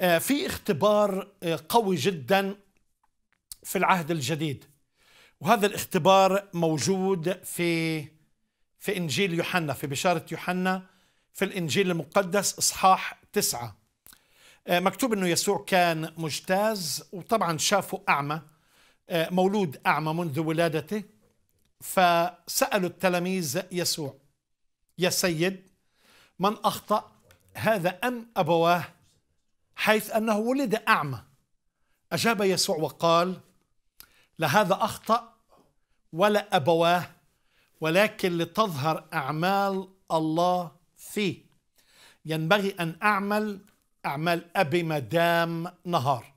آه، في اختبار آه، قوي جدا في العهد الجديد وهذا الاختبار موجود في في انجيل يوحنا في بشاره يوحنا في الانجيل المقدس اصحاح تسعه آه، مكتوب انه يسوع كان مجتاز وطبعا شافه اعمى مولود اعمى منذ ولادته فسالوا التلاميذ يسوع يا سيد من اخطا هذا ام ابواه حيث أنه ولد أعمى أجاب يسوع وقال لهذا أخطأ ولا أبواه ولكن لتظهر أعمال الله فيه ينبغي أن أعمل أعمال أبي ما دام نهار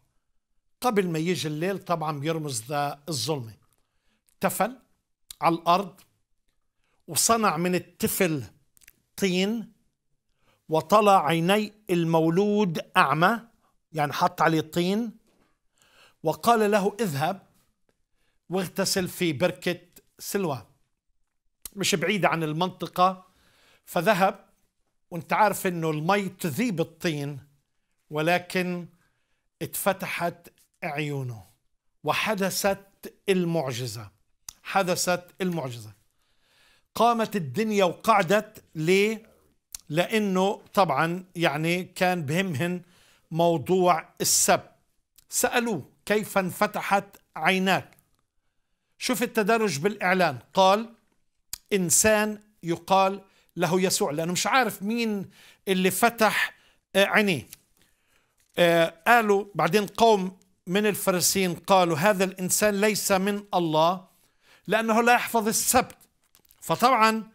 قبل ما يجي الليل طبعا بيرمز للظلمة تفل على الأرض وصنع من التفل طين وطلع عيني المولود أعمى يعني حط عليه الطين وقال له اذهب واغتسل في بركة سلوى مش بعيدة عن المنطقة فذهب وانت عارف انه المي تذيب الطين ولكن اتفتحت عيونه وحدثت المعجزة حدثت المعجزة قامت الدنيا وقعدت ليه لأنه طبعا يعني كان بهمهن موضوع السب سألوه كيف انفتحت عيناك شوف التدرج بالإعلان قال إنسان يقال له يسوع لأنه مش عارف مين اللي فتح آه، عينيه آه، قالوا بعدين قوم من الفريسيين قالوا هذا الإنسان ليس من الله لأنه لا يحفظ السبت فطبعا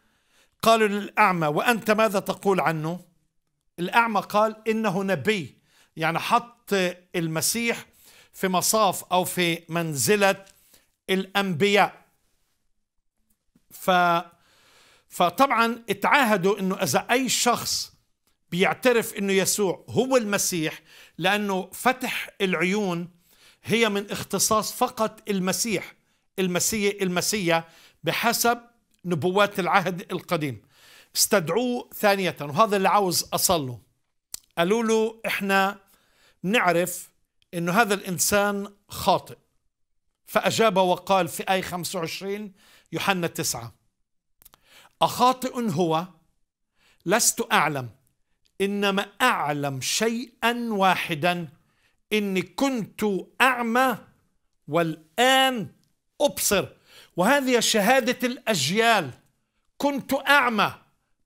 قالوا للأعمى وأنت ماذا تقول عنه الأعمى قال إنه نبي يعني حط المسيح في مصاف أو في منزلة الأنبياء ف فطبعا اتعاهدوا انه اذا اي شخص بيعترف انه يسوع هو المسيح لانه فتح العيون هي من اختصاص فقط المسيح المسيح المسيا بحسب نبوات العهد القديم استدعوه ثانية وهذا اللي عاوز أصله قالوا له إحنا نعرف إنه هذا الإنسان خاطئ فأجاب وقال في آية 25 يوحنا 9 أخاطئ هو لست أعلم إنما أعلم شيئا واحدا إني كنت أعمى والآن أبصر وهذه شهادة الأجيال كنت أعمى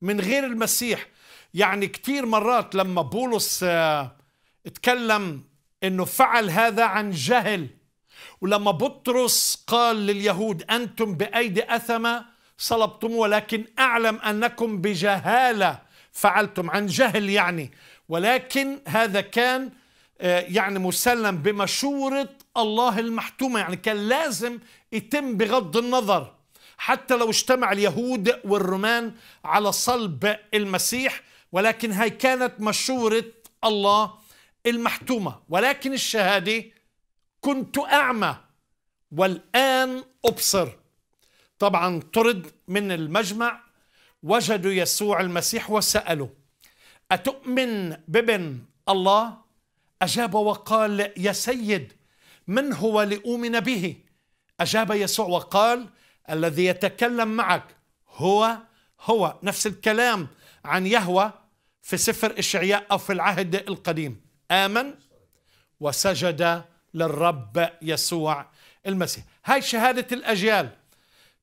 من غير المسيح يعني كثير مرات لما بولس آه، اتكلم انه فعل هذا عن جهل ولما بطرس قال لليهود انتم بايدي اثمه صلبتم ولكن اعلم انكم بجهاله فعلتم عن جهل يعني ولكن هذا كان آه، يعني مسلم بمشورة الله المحتومة يعني كان لازم يتم بغض النظر حتى لو اجتمع اليهود والرومان على صلب المسيح ولكن هاي كانت مشورة الله المحتومة ولكن الشهادة كنت أعمى والآن أبصر طبعا طرد من المجمع وجدوا يسوع المسيح وسألوا أتؤمن بابن الله أجاب وقال يا سيد من هو لأؤمن به أجاب يسوع وقال الذي يتكلم معك هو هو نفس الكلام عن يهوى في سفر إشعياء أو في العهد القديم آمن وسجد للرب يسوع المسيح هاي شهادة الأجيال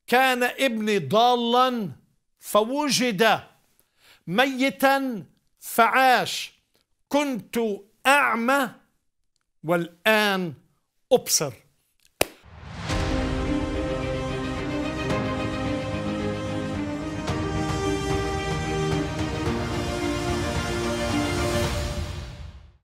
كان ابني ضالا فوجد ميتا فعاش كنت أعمى والآن أبصر